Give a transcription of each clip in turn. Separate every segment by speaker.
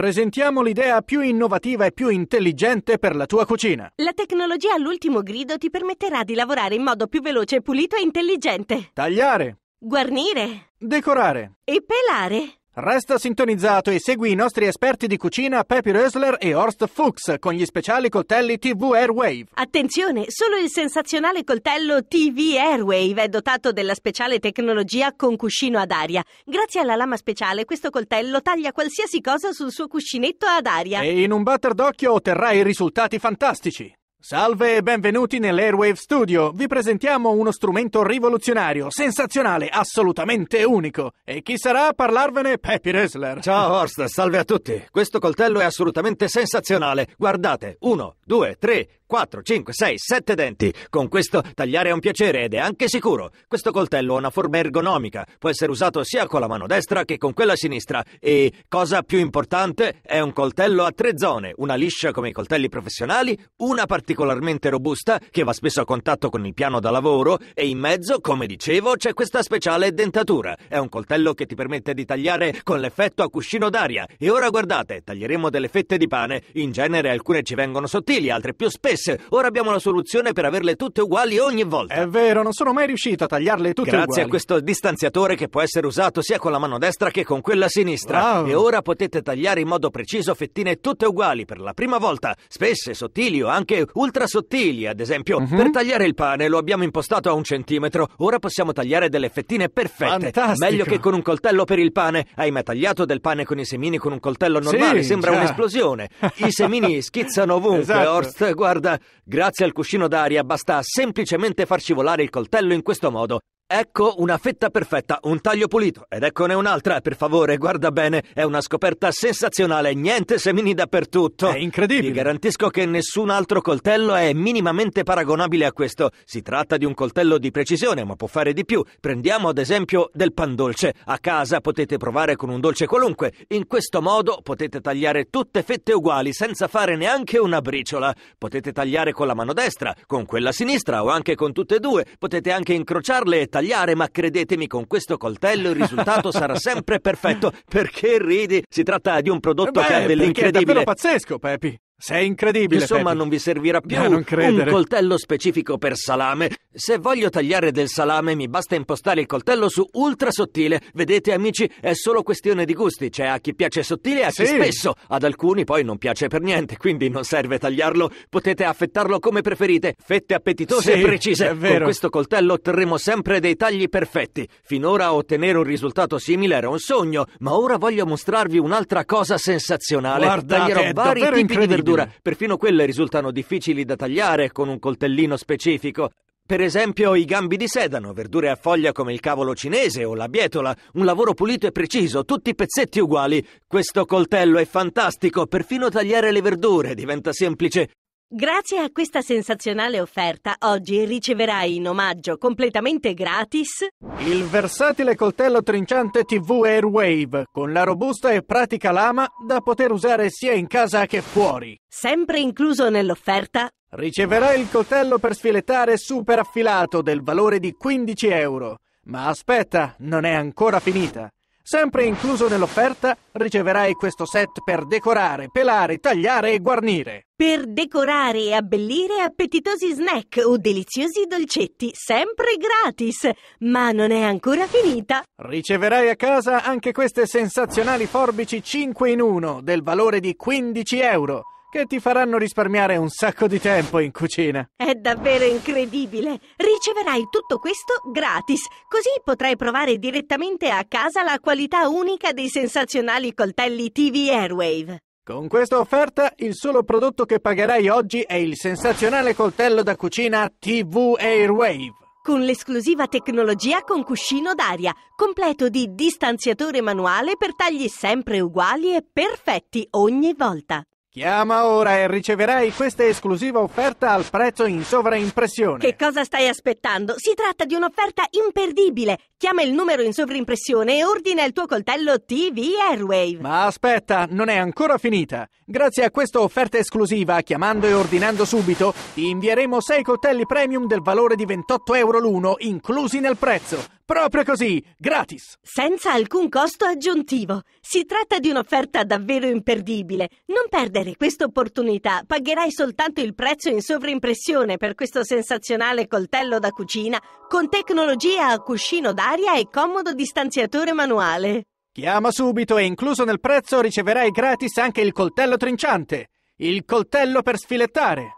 Speaker 1: Presentiamo l'idea più innovativa e più intelligente per la tua cucina.
Speaker 2: La tecnologia all'ultimo grido ti permetterà di lavorare in modo più veloce, pulito e intelligente.
Speaker 1: Tagliare.
Speaker 2: Guarnire. Decorare. E pelare.
Speaker 1: Resta sintonizzato e segui i nostri esperti di cucina Pepe Rösler e Horst Fuchs con gli speciali coltelli TV Airwave.
Speaker 2: Attenzione, solo il sensazionale coltello TV Airwave è dotato della speciale tecnologia con cuscino ad aria. Grazie alla lama speciale questo coltello taglia qualsiasi cosa sul suo cuscinetto ad aria.
Speaker 1: E in un batter d'occhio otterrai risultati fantastici. Salve e benvenuti nell'Airwave Studio. Vi presentiamo uno strumento rivoluzionario, sensazionale,
Speaker 3: assolutamente unico. E chi sarà a parlarvene? Peppy Ressler. Ciao Horst, salve a tutti. Questo coltello è assolutamente sensazionale. Guardate, uno, due, tre, 4, 5, 6, 7 denti. Con questo tagliare è un piacere ed è anche sicuro. Questo coltello ha una forma ergonomica, può essere usato sia con la mano destra che con quella sinistra e, cosa più importante, è un coltello a tre zone, una liscia come i coltelli professionali, una particolarmente robusta che va spesso a contatto con il piano da lavoro e in mezzo, come dicevo, c'è questa speciale dentatura. È un coltello che ti permette di tagliare con l'effetto a cuscino d'aria. E ora guardate, taglieremo delle fette di pane. In genere alcune ci vengono sottili, altre più spesse Yes, ora abbiamo la soluzione per averle tutte uguali ogni volta. È vero, non sono mai riuscito a tagliarle tutte Grazie uguali. Grazie a questo distanziatore che può essere usato sia con la mano destra che con quella sinistra. Wow. E ora potete tagliare in modo preciso fettine tutte uguali per la prima volta, spesse, sottili o anche ultra sottili, ad esempio. Mm -hmm. Per tagliare il pane lo abbiamo impostato a un centimetro, ora possiamo tagliare delle fettine perfette. Fantastico. Meglio che con un coltello per il pane. Hai mai tagliato del pane con i semini con un coltello normale? Sì, Sembra un'esplosione. I semini schizzano ovunque, esatto. Horst, guarda grazie al cuscino d'aria basta semplicemente far scivolare il coltello in questo modo Ecco una fetta perfetta, un taglio pulito. Ed eccone un'altra, per favore, guarda bene. È una scoperta sensazionale, niente semini dappertutto. È incredibile. Vi garantisco che nessun altro coltello è minimamente paragonabile a questo. Si tratta di un coltello di precisione, ma può fare di più. Prendiamo ad esempio del pan dolce. A casa potete provare con un dolce qualunque. In questo modo potete tagliare tutte fette uguali, senza fare neanche una briciola. Potete tagliare con la mano destra, con quella sinistra o anche con tutte e due. Potete anche incrociarle e tagliarle tagliare, ma credetemi, con questo coltello il risultato sarà sempre perfetto. Perché ridi? Si tratta di un prodotto Beh, che ha dell'incredibile. È davvero pazzesco, Pepi. Sei incredibile. Insomma, Pepe. non vi servirà più un coltello specifico per salame. Se voglio tagliare del salame, mi basta impostare il coltello su ultra sottile. Vedete, amici, è solo questione di gusti. C'è a chi piace sottile e a sì. chi spesso. Ad alcuni poi non piace per niente, quindi non serve tagliarlo. Potete affettarlo come preferite. Fette appetitose sì, e precise. È vero. Con questo coltello otterremo sempre dei tagli perfetti. Finora ottenere un risultato simile era un sogno, ma ora voglio mostrarvi un'altra cosa sensazionale. Guardate, Taglierò vari tipi di verdure verdura, perfino quelle risultano difficili da tagliare con un coltellino specifico. Per esempio i gambi di sedano, verdure a foglia come il cavolo cinese o la bietola, un lavoro pulito e preciso, tutti pezzetti uguali. Questo coltello è fantastico, perfino tagliare le verdure diventa semplice.
Speaker 2: Grazie a questa sensazionale offerta, oggi riceverai in omaggio completamente gratis
Speaker 3: il versatile
Speaker 1: coltello trinciante TV Airwave con la robusta e pratica lama da poter usare sia in casa che fuori.
Speaker 2: Sempre incluso nell'offerta riceverai
Speaker 1: il coltello per sfilettare super affilato del valore di 15 euro. Ma aspetta, non è ancora finita. Sempre incluso nell'offerta riceverai questo set per
Speaker 2: decorare, pelare, tagliare e guarnire. Per decorare e abbellire appetitosi snack o deliziosi dolcetti, sempre gratis. Ma non è ancora finita.
Speaker 1: Riceverai a casa anche queste sensazionali forbici 5 in 1 del valore di 15 euro che ti faranno risparmiare un sacco di tempo in cucina.
Speaker 2: È davvero incredibile! Riceverai tutto questo gratis, così potrai provare direttamente a casa la qualità unica dei sensazionali coltelli TV Airwave.
Speaker 1: Con questa offerta il solo prodotto che pagherai oggi è il sensazionale coltello da
Speaker 2: cucina TV Airwave con l'esclusiva tecnologia con cuscino d'aria, completo di distanziatore manuale per tagli sempre uguali e perfetti ogni volta.
Speaker 1: Chiama ora e riceverai questa esclusiva offerta al prezzo in
Speaker 2: sovraimpressione. Che cosa stai aspettando? Si tratta di un'offerta imperdibile. Chiama il numero in sovraimpressione e ordina il tuo coltello TV Airwave. Ma
Speaker 1: aspetta, non è ancora finita. Grazie a questa offerta esclusiva, chiamando e ordinando subito, ti invieremo 6 coltelli premium del valore di 28 euro l'uno, inclusi nel prezzo. Proprio così,
Speaker 2: gratis! Senza alcun costo aggiuntivo. Si tratta di un'offerta davvero imperdibile. Non perdere questa opportunità. Pagherai soltanto il prezzo in sovrimpressione per questo sensazionale coltello da cucina con tecnologia a cuscino d'aria e comodo distanziatore manuale.
Speaker 1: Chiama subito e incluso nel prezzo riceverai gratis anche il coltello trinciante, il coltello per sfilettare.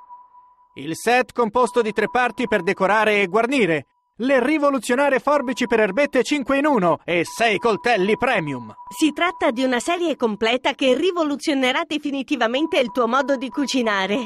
Speaker 1: Il set composto di tre parti per decorare e guarnire le rivoluzionarie forbici per erbette 5
Speaker 2: in 1 e 6 coltelli premium. Si tratta di una serie completa che rivoluzionerà definitivamente il tuo modo di cucinare.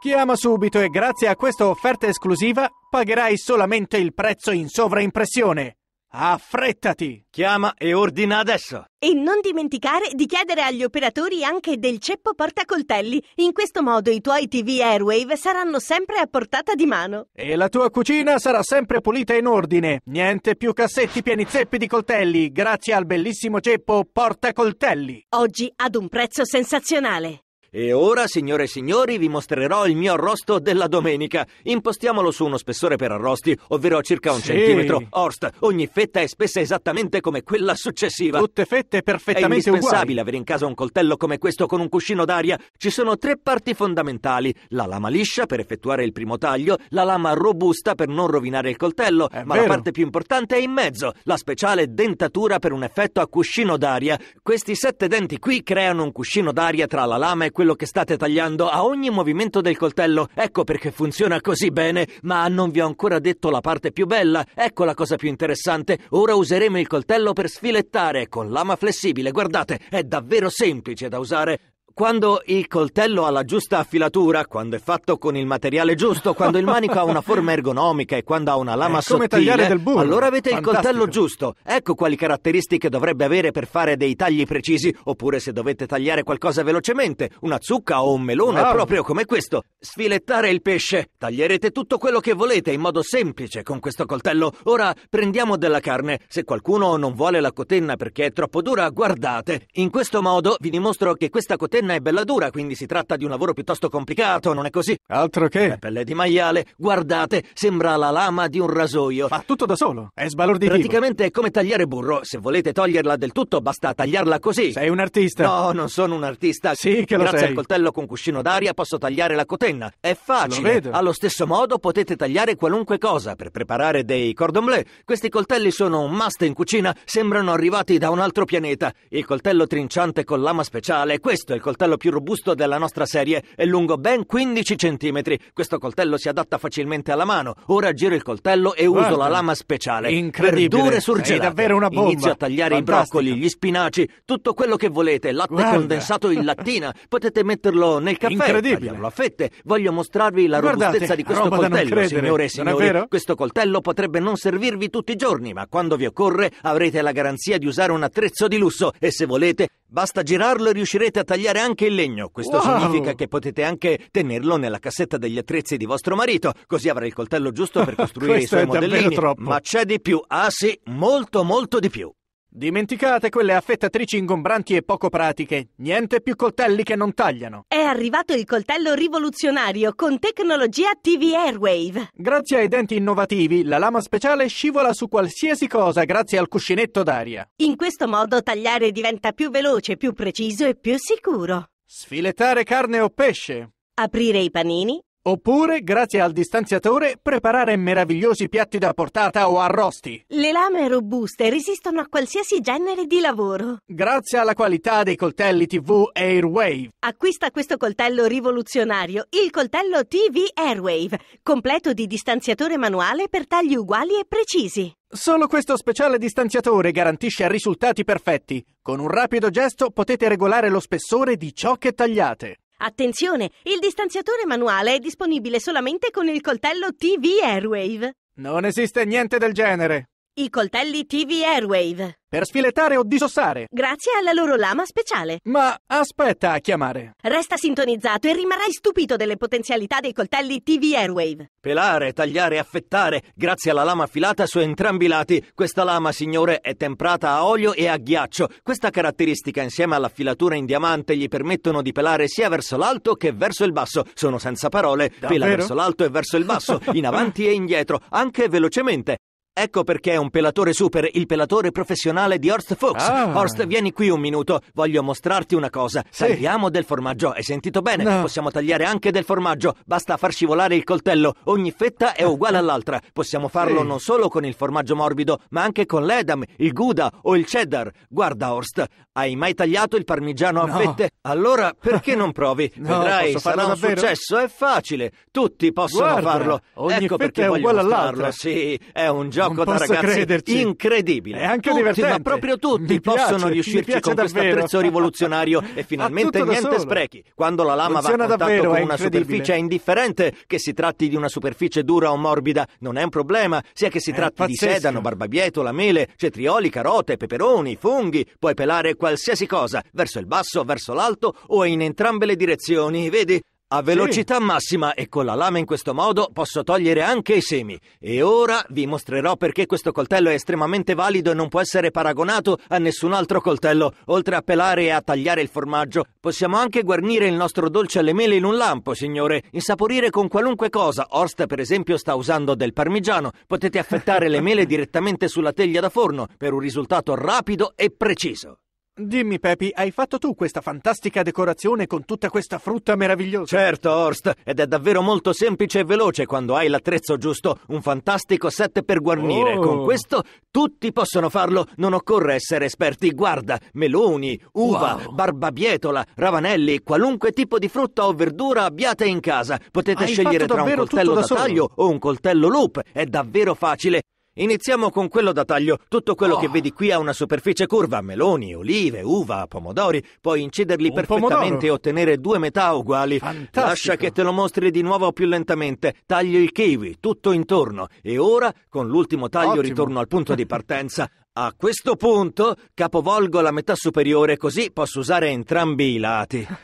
Speaker 2: Chiama subito e grazie a questa
Speaker 1: offerta esclusiva pagherai solamente il prezzo in sovraimpressione. Affrettati!
Speaker 3: Chiama e ordina adesso!
Speaker 2: E non dimenticare di chiedere agli operatori anche del ceppo portacoltelli. In questo modo i tuoi TV Airwave saranno sempre a portata di mano.
Speaker 1: E la tua cucina sarà sempre pulita in ordine. Niente più cassetti pieni zeppi di
Speaker 3: coltelli, grazie al bellissimo ceppo portacoltelli. Oggi ad un prezzo sensazionale. E ora, signore e signori, vi mostrerò il mio arrosto della domenica. Impostiamolo su uno spessore per arrosti, ovvero circa un sì. centimetro. Orst, ogni fetta è spessa esattamente come quella successiva. Tutte fette perfettamente uguali. È indispensabile uguali. avere in casa un coltello come questo con un cuscino d'aria. Ci sono tre parti fondamentali. La lama liscia per effettuare il primo taglio, la lama robusta per non rovinare il coltello, è ma vero. la parte più importante è in mezzo, la speciale dentatura per un effetto a cuscino d'aria. Questi sette denti qui creano un cuscino d'aria tra la lama e quella quello che state tagliando a ogni movimento del coltello. Ecco perché funziona così bene, ma non vi ho ancora detto la parte più bella. Ecco la cosa più interessante. Ora useremo il coltello per sfilettare con lama flessibile. Guardate, è davvero semplice da usare quando il coltello ha la giusta affilatura, quando è fatto con il materiale giusto, quando il manico ha una forma ergonomica e quando ha una eh, lama sottile, tagliare del burro. allora avete Fantastico. il coltello giusto. Ecco quali caratteristiche dovrebbe avere per fare dei tagli precisi, oppure se dovete tagliare qualcosa velocemente, una zucca o un melone, wow. proprio come questo. Sfilettare il pesce. Taglierete tutto quello che volete in modo semplice con questo coltello. Ora prendiamo della carne. Se qualcuno non vuole la cotenna perché è troppo dura, guardate. In questo modo vi dimostro che questa cotenna penna è bella dura, quindi si tratta di un lavoro piuttosto complicato, non è così? Altro che. La pelle di maiale, guardate, sembra la lama di un rasoio. Ma tutto da solo, è sbalordito. Praticamente è come tagliare burro. Se volete toglierla del tutto, basta tagliarla così. Sei un artista. No, non sono un artista. Sì, che lo Grazie sei. Grazie al coltello con cuscino d'aria posso tagliare la cotenna. È facile. Lo vedo. Allo stesso modo potete tagliare qualunque cosa per preparare dei cordon bleu. Questi coltelli sono un must in cucina, sembrano arrivati da un altro pianeta. Il coltello trinciante con lama speciale, questo è il coltello coltello più robusto della nostra serie è lungo ben 15 cm. Questo coltello si adatta facilmente alla mano. Ora giro il coltello e Guarda, uso la lama speciale. Incredibile. Verdure surgelate. È davvero una bomba. Inizio a tagliare Fantastica. i broccoli, gli spinaci, tutto quello che volete. Latte Guarda. condensato in lattina. Potete metterlo nel caffè. Incredibile. a fette. Voglio mostrarvi la Guardate, robustezza di questo coltello, signore e signori. Questo coltello potrebbe non servirvi tutti i giorni, ma quando vi occorre avrete la garanzia di usare un attrezzo di lusso e se volete basta girarlo e riuscirete a tagliare anche il legno. Questo wow. significa che potete anche tenerlo nella cassetta degli attrezzi di vostro marito, così avrà il coltello giusto per costruire i suoi modellini. Ma c'è di più. Ah sì, molto molto
Speaker 1: di più. Dimenticate quelle affettatrici ingombranti e poco pratiche. Niente più coltelli che non tagliano.
Speaker 2: È arrivato il coltello rivoluzionario con tecnologia TV Airwave.
Speaker 1: Grazie ai denti innovativi, la lama speciale scivola su qualsiasi cosa grazie al cuscinetto d'aria.
Speaker 2: In questo modo tagliare diventa più veloce, più preciso e più sicuro. Sfilettare carne o pesce. Aprire i panini Oppure, grazie al distanziatore,
Speaker 1: preparare meravigliosi piatti da portata o arrosti.
Speaker 2: Le lame robuste resistono a qualsiasi genere di lavoro. Grazie alla qualità dei coltelli TV Airwave. Acquista questo coltello rivoluzionario, il coltello TV Airwave, completo di distanziatore manuale per tagli uguali e precisi. Solo questo speciale distanziatore
Speaker 1: garantisce risultati perfetti. Con un rapido gesto potete regolare lo spessore di ciò che tagliate.
Speaker 2: Attenzione, il distanziatore manuale è disponibile solamente con il coltello TV Airwave.
Speaker 1: Non esiste niente del genere.
Speaker 2: I coltelli TV Airwave. Per sfilettare o disossare. Grazie alla loro lama speciale. Ma aspetta a chiamare. Resta sintonizzato e rimarrai stupito delle potenzialità dei coltelli TV Airwave.
Speaker 3: Pelare, tagliare, affettare. Grazie alla lama affilata su entrambi i lati. Questa lama, signore, è temprata a olio e a ghiaccio. Questa caratteristica insieme all'affilatura in diamante gli permettono di pelare sia verso l'alto che verso il basso. Sono senza parole. Davvero? Pela verso l'alto e verso il basso, in avanti e indietro, anche velocemente. Ecco perché è un pelatore super, il pelatore professionale di Horst Fuchs. Ah. Horst, vieni qui un minuto, voglio mostrarti una cosa. Sì. del formaggio, hai sentito bene? No. Possiamo tagliare anche del formaggio, basta far scivolare il coltello. Ogni fetta è uguale all'altra. Possiamo farlo sì. non solo con il formaggio morbido, ma anche con l'edam, il gouda o il cheddar. Guarda Horst, hai mai tagliato il parmigiano a no. fette? Allora perché non provi? No, Vedrai, sarà un successo, è facile. Tutti possono Guarda, farlo. Ogni ecco fetta perché è uguale all'altra. Sì, è un gioco gioco da ragazzi crederci. incredibile. È anche tutti, divertente. Ma proprio tutti mi possono riuscirci con questo attrezzo rivoluzionario e finalmente niente sprechi. Quando la lama Funziona va a contatto davvero, con una superficie indifferente, che si tratti di una superficie dura o morbida, non è un problema, sia che si tratti è di sedano, barbabietola, mele, cetrioli, carote, peperoni, funghi, puoi pelare qualsiasi cosa, verso il basso, verso l'alto o in entrambe le direzioni, vedi? a velocità sì. massima e con la lama in questo modo posso togliere anche i semi. E ora vi mostrerò perché questo coltello è estremamente valido e non può essere paragonato a nessun altro coltello. Oltre a pelare e a tagliare il formaggio, possiamo anche guarnire il nostro dolce alle mele in un lampo, signore. Insaporire con qualunque cosa. Orst, per esempio, sta usando del parmigiano. Potete affettare le mele direttamente sulla teglia da forno per un risultato rapido e preciso. Dimmi, Pepi, hai fatto tu questa fantastica decorazione con tutta questa frutta meravigliosa? Certo, Horst, ed è davvero molto semplice e veloce quando hai l'attrezzo giusto, un fantastico set per guarnire. Oh. Con questo tutti possono farlo, non occorre essere esperti. Guarda, meloni, uva, wow. barbabietola, ravanelli, qualunque tipo di frutta o verdura abbiate in casa. Potete hai scegliere tra un coltello da, da taglio o un coltello loop, è davvero facile. Iniziamo con quello da taglio. Tutto quello oh. che vedi qui ha una superficie curva, meloni, olive, uva, pomodori. Puoi inciderli Un perfettamente pomodoro. e ottenere due metà uguali. Fantastico. Lascia che te lo mostri di nuovo più lentamente. Taglio il kiwi, tutto intorno. E ora, con l'ultimo taglio, Ottimo. ritorno al punto di partenza. A questo punto capovolgo la metà superiore così posso usare entrambi i lati.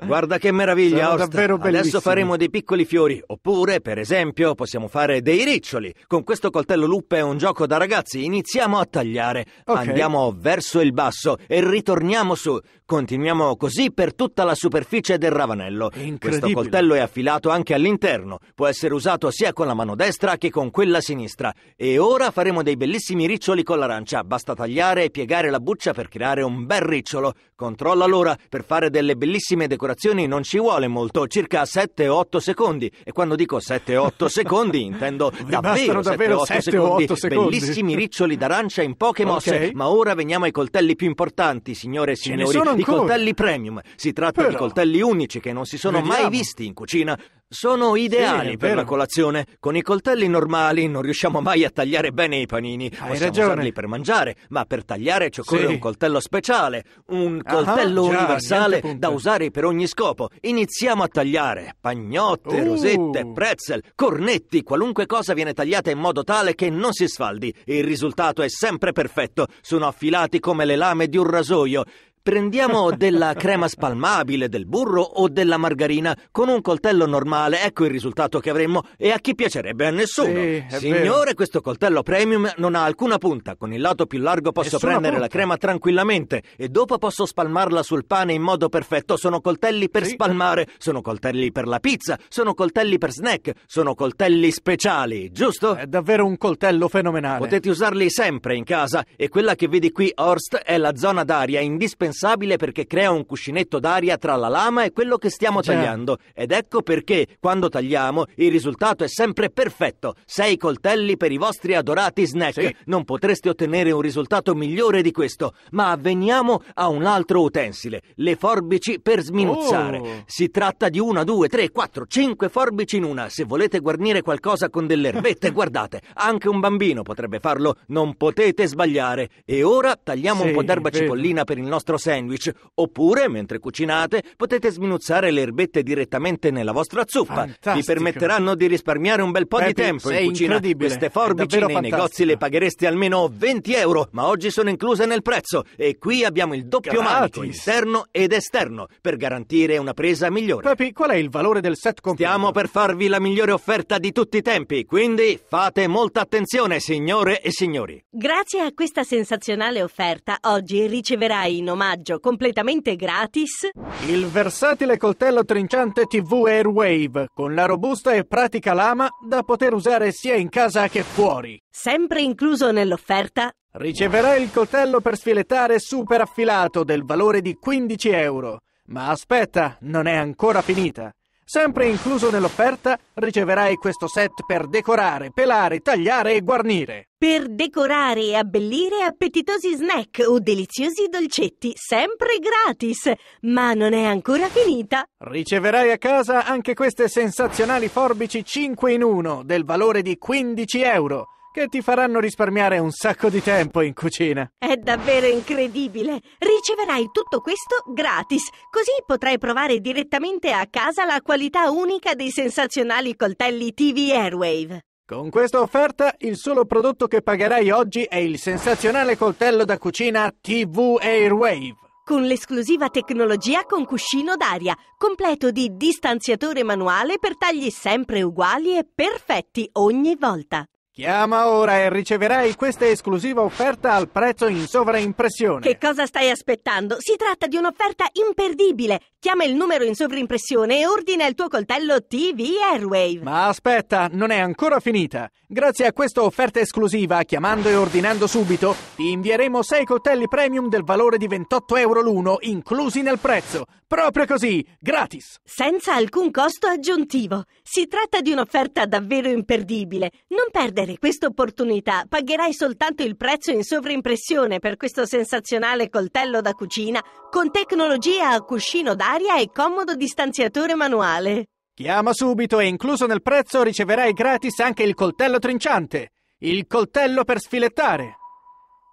Speaker 3: Guarda che meraviglia, Davvero Adesso faremo dei piccoli fiori, oppure, per esempio, possiamo fare dei riccioli. Con questo coltello luppe è un gioco da ragazzi, iniziamo a tagliare. Okay. Andiamo verso il basso e ritorniamo su. Continuiamo così per tutta la superficie del ravanello. Questo coltello è affilato anche all'interno, può essere usato sia con la mano destra che con quella sinistra. E ora faremo dei bellissimi riccioli con l'arancia, basta tagliare e piegare la buccia per creare un bel ricciolo. Controlla l'ora, per fare delle bellissime decorazioni non ci vuole molto, circa 7-8 secondi. E quando dico 7-8 secondi intendo davvero, davvero 7-8 secondi. secondi. Bellissimi riccioli d'arancia in poche mosse. Okay. Ma ora veniamo ai coltelli più importanti, signore e signori, i coltelli premium. Si tratta Però... di coltelli unici che non si sono Vediamo. mai visti in cucina. Sono ideali sì, per la colazione. Con i coltelli normali non riusciamo mai a tagliare bene i panini. Hai Possiamo ragione. usarli per mangiare, ma per tagliare ci occorre sì. un coltello speciale, un ah, coltello già, universale da usare per ogni scopo. Iniziamo a tagliare pagnotte, uh. rosette, pretzel, cornetti, qualunque cosa viene tagliata in modo tale che non si sfaldi. Il risultato è sempre perfetto. Sono affilati come le lame di un rasoio. Prendiamo della crema spalmabile, del burro o della margarina con un coltello normale, ecco il risultato che avremmo e a chi piacerebbe a nessuno. Sì, Signore, vero. questo coltello premium non ha alcuna punta, con il lato più largo posso Nessuna prendere punta. la crema tranquillamente e dopo posso spalmarla sul pane in modo perfetto. Sono coltelli per sì. spalmare, sono coltelli per la pizza, sono coltelli per snack, sono coltelli speciali, giusto? È davvero un coltello fenomenale. Potete usarli sempre in casa e quella che vedi qui, Horst, è la zona d'aria indispensabile indispensabile perché crea un cuscinetto d'aria tra la lama e quello che stiamo Già. tagliando. Ed ecco perché, quando tagliamo, il risultato è sempre perfetto. Sei coltelli per i vostri adorati snack. Sì. Non potreste ottenere un risultato migliore di questo. Ma veniamo a un altro utensile, le forbici per sminuzzare. Oh. Si tratta di una, due, tre, quattro, cinque forbici in una. Se volete guarnire qualcosa con delle erbette, guardate, anche un bambino potrebbe farlo. Non potete sbagliare. E ora tagliamo sì, un po' d'erba cipollina per il nostro vostro sandwich, oppure, mentre cucinate, potete sminuzzare le erbette direttamente nella vostra zuppa. Fantastico. Vi permetteranno di risparmiare un bel po' Pepe, di tempo in cucina. Queste forbici nei fantastico. negozi le paghereste almeno 20 euro, ma oggi sono incluse nel prezzo e qui abbiamo il doppio Gratis. manico interno ed esterno per garantire una presa migliore. Pepi, qual è il valore del set completo? Stiamo per farvi la migliore offerta di tutti i tempi, quindi fate molta attenzione, signore e signori.
Speaker 2: Grazie a questa sensazionale offerta, oggi riceverai in omaggio omaggio completamente gratis
Speaker 1: il versatile coltello trinciante TV Airwave con la robusta e pratica lama da poter usare sia in casa che fuori.
Speaker 2: Sempre incluso nell'offerta
Speaker 1: riceverai il coltello per sfilettare super affilato del valore di 15 euro. Ma aspetta, non è ancora finita. Sempre incluso nell'offerta riceverai
Speaker 2: questo set per decorare, pelare, tagliare e guarnire. Per decorare e abbellire appetitosi snack o deliziosi dolcetti, sempre gratis. Ma non è ancora finita.
Speaker 1: Riceverai a casa anche queste sensazionali forbici 5 in 1 del valore di 15 euro che ti faranno risparmiare un sacco di tempo in cucina.
Speaker 2: È davvero incredibile! Riceverai tutto questo gratis, così potrai provare direttamente a casa la qualità unica dei sensazionali coltelli TV Airwave.
Speaker 1: Con questa offerta il solo prodotto che pagherai oggi è il sensazionale
Speaker 2: coltello da cucina TV Airwave. Con l'esclusiva tecnologia con cuscino d'aria, completo di distanziatore manuale per tagli sempre uguali e perfetti ogni volta.
Speaker 1: Chiama ora e riceverai questa esclusiva offerta
Speaker 2: al prezzo in
Speaker 1: sovraimpressione.
Speaker 2: Che cosa stai aspettando? Si tratta di un'offerta imperdibile. Chiama il numero in sovraimpressione e ordina il tuo coltello TV Airwave. Ma aspetta,
Speaker 1: non è ancora finita. Grazie a questa offerta esclusiva, chiamando e ordinando subito, ti invieremo 6 coltelli premium del valore di 28 euro l'uno, inclusi nel prezzo. Proprio così, gratis.
Speaker 2: Senza alcun costo aggiuntivo. Si tratta di un'offerta davvero imperdibile. Non perdere cogliere questa opportunità. Pagherai soltanto il prezzo in sovrimpressione per questo sensazionale coltello da cucina con tecnologia a cuscino d'aria e comodo distanziatore manuale.
Speaker 1: Chiama subito e incluso nel prezzo riceverai gratis anche il coltello trinciante, il coltello per sfilettare.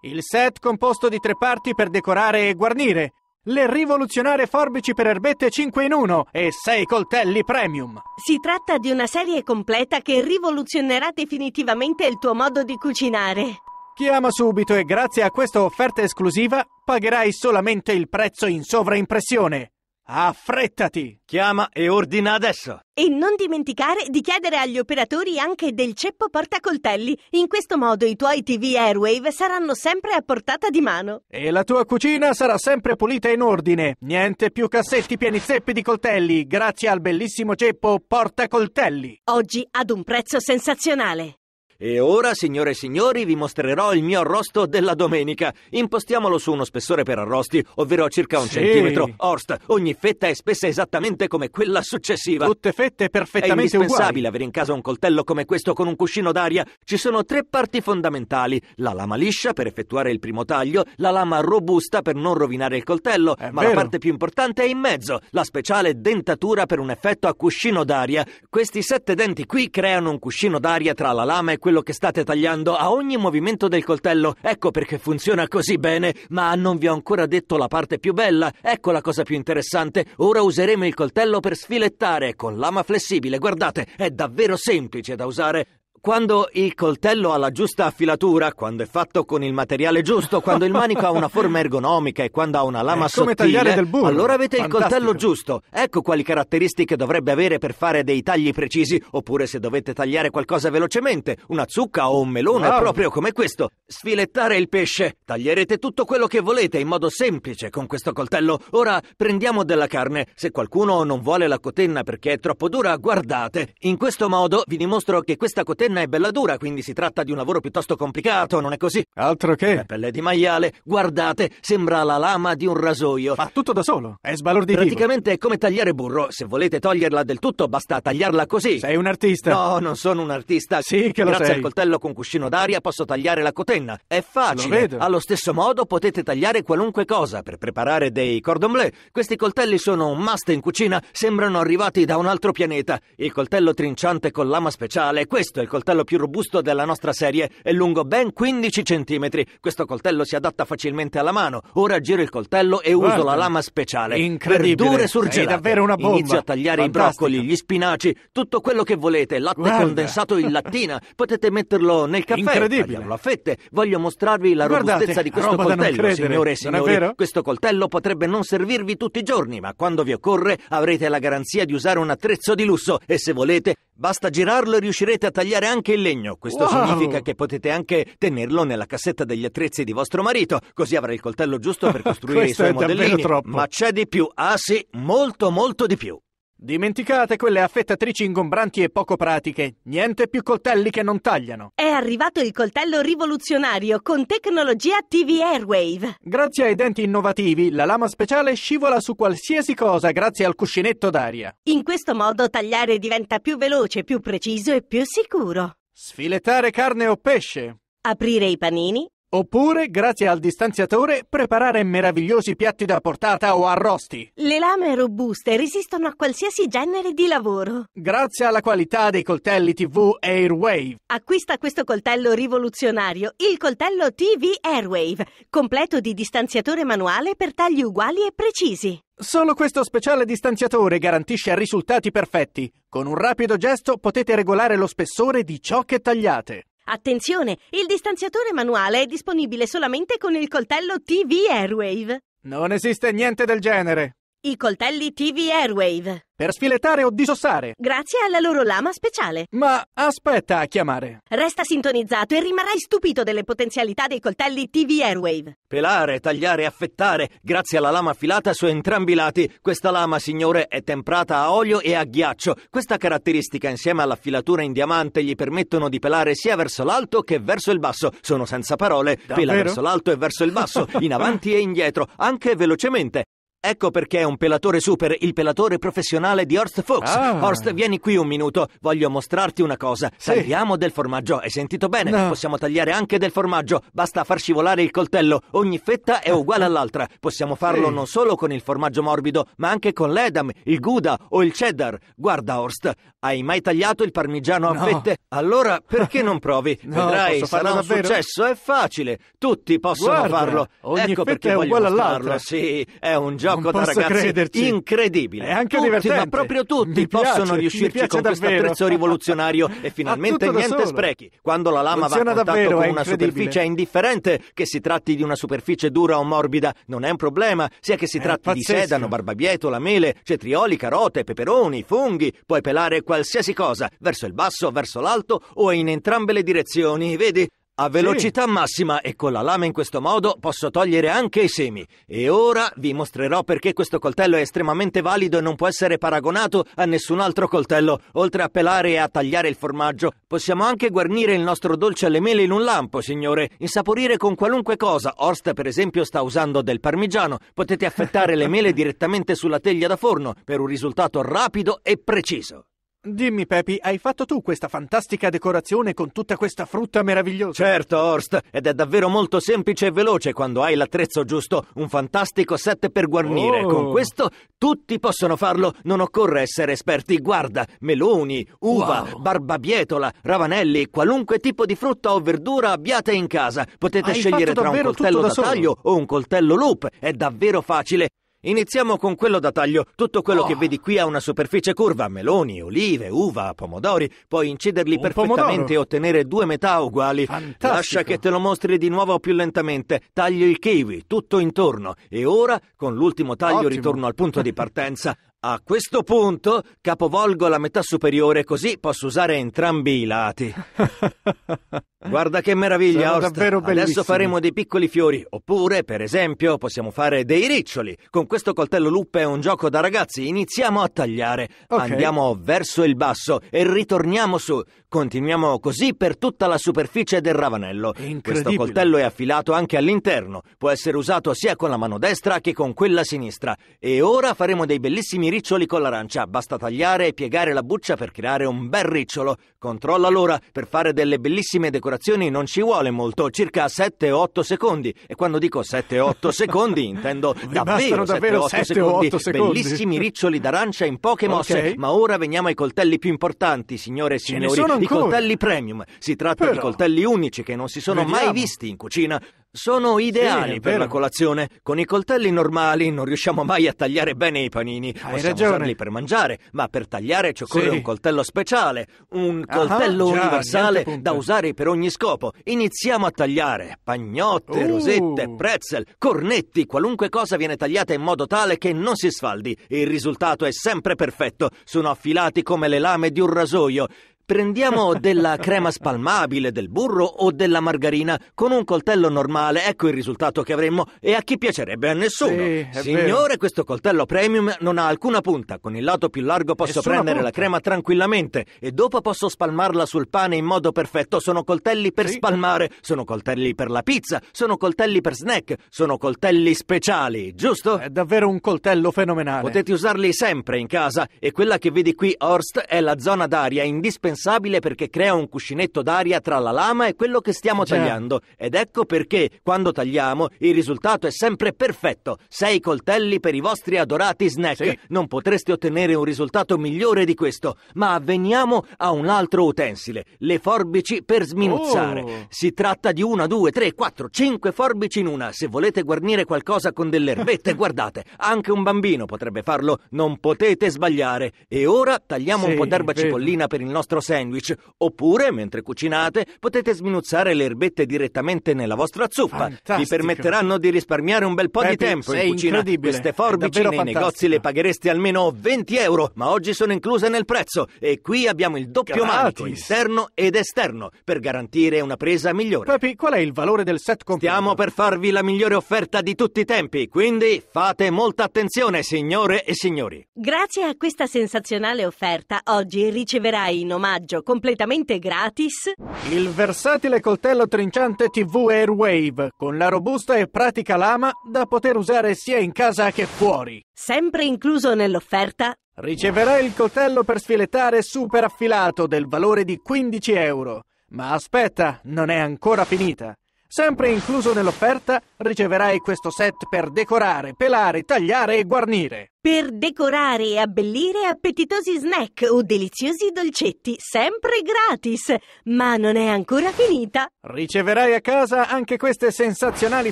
Speaker 1: Il set composto di tre parti per decorare e guarnire, le rivoluzionarie forbici
Speaker 2: per erbette 5 in 1 e 6 coltelli premium. Si tratta di una serie completa che rivoluzionerà definitivamente il tuo modo di cucinare. Chiama subito e
Speaker 1: grazie a questa offerta esclusiva pagherai solamente il prezzo in sovraimpressione.
Speaker 3: Affrettati! Chiama e ordina adesso!
Speaker 2: E non dimenticare di chiedere agli operatori anche del ceppo portacoltelli. In questo modo i tuoi TV Airwave saranno sempre a portata di mano.
Speaker 1: E la tua cucina sarà sempre pulita e in ordine. Niente più cassetti
Speaker 3: pieni zeppi di coltelli, grazie al bellissimo ceppo portacoltelli. Oggi ad un
Speaker 2: prezzo sensazionale.
Speaker 3: E ora, signore e signori, vi mostrerò il mio arrosto della domenica. Impostiamolo su uno spessore per arrosti, ovvero circa un sì. centimetro. Orst, ogni fetta è spessa esattamente come quella successiva. Tutte fette perfettamente uguali. È indispensabile uguali. avere in casa un coltello come questo con un cuscino d'aria. Ci sono tre parti fondamentali. La lama liscia per effettuare il primo taglio, la lama robusta per non rovinare il coltello, è ma vero. la parte più importante è in mezzo, la speciale dentatura per un effetto a cuscino d'aria. Questi sette denti qui creano un cuscino d'aria tra la lama e quello che state tagliando a ogni movimento del coltello. Ecco perché funziona così bene, ma non vi ho ancora detto la parte più bella. Ecco la cosa più interessante. Ora useremo il coltello per sfilettare con lama flessibile. Guardate, è davvero semplice da usare quando il coltello ha la giusta affilatura, quando è fatto con il materiale giusto, quando il manico ha una forma ergonomica e quando ha una lama eh, sottile, del burro. allora avete Fantastico. il coltello giusto. Ecco quali caratteristiche dovrebbe avere per fare dei tagli precisi, oppure se dovete tagliare qualcosa velocemente, una zucca o un melone, wow. proprio come questo. Sfilettare il pesce. Taglierete tutto quello che volete in modo semplice con questo coltello. Ora prendiamo della carne. Se qualcuno non vuole la cotenna perché è troppo dura, guardate. In questo modo vi dimostro che questa cotenna penna è bella dura, quindi si tratta di un lavoro piuttosto complicato, non è così? Altro che? La pelle di maiale, guardate, sembra la lama di un rasoio. Ma tutto da solo, è sbalordito. Praticamente è come tagliare burro, se volete toglierla del tutto basta tagliarla così. Sei un artista. No, non sono un artista. Sì che lo Grazie sei. Grazie al coltello con cuscino d'aria posso tagliare la cotenna. È facile. Lo vedo. Allo stesso modo potete tagliare qualunque cosa per preparare dei cordon bleu. Questi coltelli sono un must in cucina, sembrano arrivati da un altro pianeta. Il coltello trinciante con lama speciale, questo è il coltello coltello più robusto della nostra serie È lungo ben 15 cm. Questo coltello si adatta facilmente alla mano. Ora giro il coltello e Guarda. uso la lama speciale. Incredibile. Verdure dure surgelate. Sei davvero una bomba. Inizio a tagliare Fantastica. i broccoli, gli spinaci, tutto quello che volete. Latte Guarda. condensato in lattina. Potete metterlo nel caffè. Incredibile. a fette. Voglio mostrarvi la Guardate, robustezza di questo coltello, signore e signori. Questo coltello potrebbe non servirvi tutti i giorni, ma quando vi occorre avrete la garanzia di usare un attrezzo di lusso e se volete basta girarlo e riuscirete a tagliare anche anche il legno. Questo wow. significa che potete anche tenerlo nella cassetta degli attrezzi di vostro marito, così avrà il coltello giusto per costruire i suoi modellini. Ma c'è di più, ah sì, molto molto di più. Dimenticate quelle affettatrici ingombranti e poco pratiche.
Speaker 1: Niente più coltelli che non tagliano.
Speaker 2: È arrivato il coltello rivoluzionario con tecnologia
Speaker 1: TV Airwave. Grazie ai denti innovativi, la lama speciale scivola su qualsiasi cosa grazie al cuscinetto d'aria.
Speaker 2: In questo modo tagliare diventa più veloce, più preciso e più sicuro. Sfilettare carne o pesce. Aprire i panini Oppure,
Speaker 1: grazie al distanziatore, preparare meravigliosi piatti da portata o arrosti.
Speaker 2: Le lame robuste resistono a qualsiasi genere di lavoro. Grazie alla qualità dei coltelli TV Airwave. Acquista questo coltello rivoluzionario, il coltello TV Airwave, completo di distanziatore manuale per tagli uguali e precisi. Solo questo
Speaker 1: speciale distanziatore garantisce risultati perfetti. Con un rapido gesto potete regolare lo spessore di ciò che tagliate.
Speaker 2: Attenzione, il distanziatore manuale è disponibile solamente con il coltello TV Airwave.
Speaker 1: Non esiste niente del genere.
Speaker 2: I coltelli TV Airwave. Per sfilettare o disossare. Grazie alla loro lama speciale. Ma aspetta a chiamare. Resta sintonizzato e rimarrai stupito delle potenzialità dei coltelli TV Airwave.
Speaker 3: Pelare, tagliare, affettare. Grazie alla lama affilata su entrambi i lati. Questa lama, signore, è temprata a olio e a ghiaccio. Questa caratteristica, insieme all'affilatura in diamante, gli permettono di pelare sia verso l'alto che verso il basso. Sono senza parole. Davvero? Pela verso l'alto e verso il basso, in avanti e indietro, anche velocemente. Ecco perché è un pelatore super, il pelatore professionale di Horst Fuchs. Ah. Horst, vieni qui un minuto, voglio mostrarti una cosa. Sì. Tagliamo del formaggio, hai sentito bene? No. Possiamo tagliare anche del formaggio, basta far scivolare il coltello. Ogni fetta è uguale all'altra. Possiamo farlo sì. non solo con il formaggio morbido, ma anche con l'edam, il gouda o il cheddar. Guarda Horst, hai mai tagliato il parmigiano a no. fette? Allora perché non provi? No, Vedrai, sarà un davvero? successo, è facile. Tutti possono Guarda, farlo. Ogni ecco perché è uguale all'altra. Sì, è un gioco gioco da ragazzi crederci. incredibile. È anche tutti, divertente. Ma proprio tutti piace, possono riuscirci con questo attrezzo rivoluzionario e finalmente niente sprechi. Quando la lama Funziona va a contatto davvero, con una superficie indifferente, che si tratti di una superficie dura o morbida, non è un problema, sia che si tratti di sedano, barbabietola, mele, cetrioli, carote, peperoni, funghi, puoi pelare qualsiasi cosa, verso il basso, verso l'alto o in entrambe le direzioni, vedi? A velocità sì. massima e con la lama in questo modo posso togliere anche i semi. E ora vi mostrerò perché questo coltello è estremamente valido e non può essere paragonato a nessun altro coltello. Oltre a pelare e a tagliare il formaggio, possiamo anche guarnire il nostro dolce alle mele in un lampo, signore. Insaporire con qualunque cosa. Orst, per esempio, sta usando del parmigiano. Potete affettare le mele direttamente sulla teglia da forno per un risultato rapido e preciso. Dimmi, Pepi, hai fatto tu questa fantastica decorazione con tutta questa frutta meravigliosa? Certo, Horst, ed è davvero molto semplice e veloce quando hai l'attrezzo giusto, un fantastico set per guarnire. Oh. Con questo tutti possono farlo, non occorre essere esperti. Guarda, meloni, uva, wow. barbabietola, ravanelli, qualunque tipo di frutta o verdura abbiate in casa. Potete hai scegliere tra un coltello da, da taglio o un coltello loop, è davvero facile. Iniziamo con quello da taglio. Tutto quello oh. che vedi qui ha una superficie curva, meloni, olive, uva, pomodori. Puoi inciderli Un perfettamente pomodoro. e ottenere due metà uguali. Fantastico. Lascia che te lo mostri di nuovo più lentamente. Taglio il kiwi, tutto intorno. E ora, con l'ultimo taglio, Ottimo. ritorno al punto di partenza. A questo punto capovolgo la metà superiore così posso usare entrambi i lati. Guarda che meraviglia, Sono Orsta. Adesso faremo dei piccoli fiori. Oppure, per esempio, possiamo fare dei riccioli. Con questo coltello luppe è un gioco da ragazzi. Iniziamo a tagliare. Okay. Andiamo verso il basso e ritorniamo su. Continuiamo così per tutta la superficie del ravanello. Questo coltello è affilato anche all'interno. Può essere usato sia con la mano destra che con quella sinistra. E ora faremo dei bellissimi riccioli con l'arancia. Basta tagliare e piegare la buccia per creare un bel ricciolo. Controlla l'ora per fare delle bellissime decorazioni vibrazioni non ci vuole molto, circa 7-8 secondi. E quando dico 7-8 secondi intendo davvero, davvero 7-8 secondi. secondi. Bellissimi riccioli d'arancia in poche mosse. Okay. Ma ora veniamo ai coltelli più importanti, signore e signori. I coltelli premium. Si tratta Però... di coltelli unici che non si sono Vediamo. mai visti in cucina. Sono ideali sì, per la colazione. Con i coltelli normali non riusciamo mai a tagliare bene i panini. Hai Possiamo ragione. usarli per mangiare, ma per tagliare ci occorre sì. un coltello speciale, un ah, coltello ah, universale già, da usare per ogni scopo. Iniziamo a tagliare pagnotte, uh. rosette, pretzel, cornetti, qualunque cosa viene tagliata in modo tale che non si sfaldi. Il risultato è sempre perfetto. Sono affilati come le lame di un rasoio. Prendiamo della crema spalmabile, del burro o della margarina con un coltello normale, ecco il risultato che avremmo e a chi piacerebbe a nessuno. Sì, Signore, vero. questo coltello premium non ha alcuna punta, con il lato più largo posso Nessuna prendere punta. la crema tranquillamente e dopo posso spalmarla sul pane in modo perfetto. Sono coltelli per sì. spalmare, sono coltelli per la pizza, sono coltelli per snack, sono coltelli speciali, giusto? È davvero un coltello fenomenale. Potete usarli sempre in casa e quella che vedi qui, Horst, è la zona d'aria indispensabile indispensabile perché crea un cuscinetto d'aria tra la lama e quello che stiamo Già. tagliando. Ed ecco perché, quando tagliamo, il risultato è sempre perfetto. Sei coltelli per i vostri adorati snack. Sì. Non potreste ottenere un risultato migliore di questo. Ma veniamo a un altro utensile, le forbici per sminuzzare. Oh. Si tratta di una, due, tre, quattro, cinque forbici in una. Se volete guarnire qualcosa con delle erbette, guardate, anche un bambino potrebbe farlo. Non potete sbagliare. E ora tagliamo sì, un po' d'erba cipollina per il nostro sandwich, oppure, mentre cucinate, potete sminuzzare le erbette direttamente nella vostra zuppa. Fantastico. Vi permetteranno di risparmiare un bel po' Pepe, di tempo in cucina. Queste forbici nei fantastico. negozi le paghereste almeno 20 euro, ma oggi sono incluse nel prezzo e qui abbiamo il doppio Gratis. manico interno ed esterno per garantire una presa migliore. Pepi, qual è il valore del set completo? Stiamo per farvi la migliore offerta di tutti i tempi, quindi fate molta attenzione, signore e signori.
Speaker 2: Grazie a questa sensazionale offerta, oggi riceverai in omaggio monitoraggio completamente gratis?
Speaker 1: Il versatile coltello trinciante TV Airwave con la robusta e pratica lama da poter usare sia in casa che fuori. Sempre incluso nell'offerta Riceverai il coltello per sfilettare super affilato del valore di 15 euro. Ma aspetta, non è ancora finita. Sempre incluso nell'offerta
Speaker 2: riceverai questo set per decorare, pelare, tagliare e guarnire. Per decorare e abbellire appetitosi snack o deliziosi dolcetti, sempre gratis. Ma non è ancora finita.
Speaker 1: Riceverai a casa anche queste sensazionali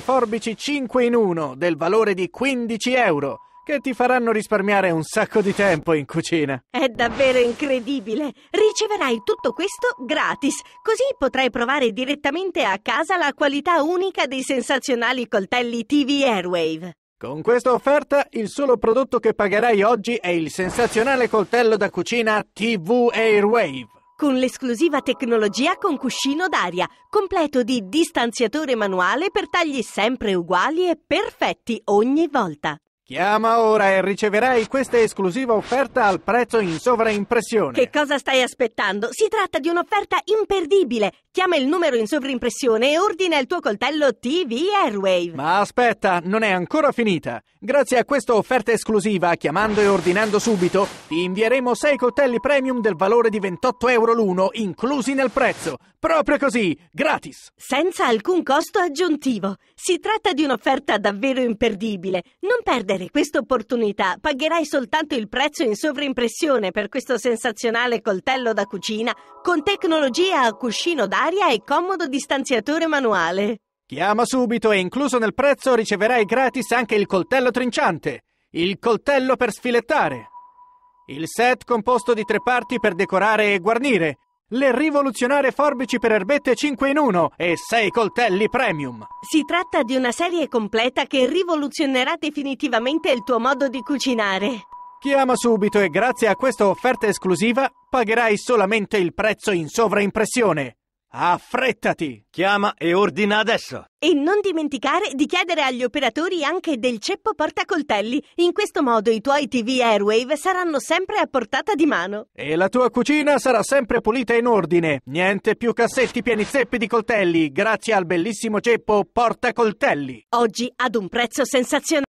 Speaker 1: forbici 5 in 1 del valore di 15 euro che ti faranno risparmiare un sacco di tempo in cucina.
Speaker 2: È davvero incredibile! Riceverai tutto questo gratis, così potrai provare direttamente a casa la qualità unica dei sensazionali coltelli TV Airwave.
Speaker 1: Con questa offerta il solo prodotto che pagherai oggi
Speaker 2: è il sensazionale coltello da cucina TV Airwave. Con l'esclusiva tecnologia con cuscino d'aria, completo di distanziatore manuale per tagli sempre uguali e perfetti ogni volta.
Speaker 1: Chiama ora e riceverai questa
Speaker 2: esclusiva offerta al prezzo in
Speaker 1: sovraimpressione. Che
Speaker 2: cosa stai aspettando? Si tratta di un'offerta imperdibile. Chiama il numero in sovraimpressione e ordina il tuo coltello TV Airwave.
Speaker 1: Ma aspetta, non è ancora finita.
Speaker 2: Grazie a questa offerta esclusiva, chiamando e
Speaker 1: ordinando subito, ti invieremo 6 coltelli premium del valore di 28 euro l'uno, inclusi nel prezzo. Proprio così, gratis.
Speaker 2: Senza alcun costo aggiuntivo. Si tratta di un'offerta davvero imperdibile. Non perdere perdere questa opportunità. Pagherai soltanto il prezzo in sovrimpressione per questo sensazionale coltello da cucina con tecnologia a cuscino d'aria e comodo distanziatore manuale. Chiama subito e incluso
Speaker 1: nel prezzo riceverai gratis anche il coltello trinciante, il coltello per sfilettare. Il set composto di tre parti per decorare e guarnire, le
Speaker 2: rivoluzionarie forbici per erbette 5 in 1 e 6 coltelli premium. Si tratta di una serie completa che rivoluzionerà definitivamente il tuo modo di cucinare.
Speaker 1: Chiama subito e grazie a questa offerta esclusiva pagherai solamente il prezzo in
Speaker 3: sovraimpressione. Affrettati! Chiama e ordina adesso!
Speaker 2: E non dimenticare di chiedere agli operatori anche del ceppo portacoltelli. In questo modo i tuoi TV Airwave saranno sempre a portata di mano.
Speaker 1: E la tua cucina sarà sempre pulita in ordine. Niente più cassetti pieni zeppi di coltelli, grazie al bellissimo ceppo portacoltelli. Oggi ad un prezzo sensazionale.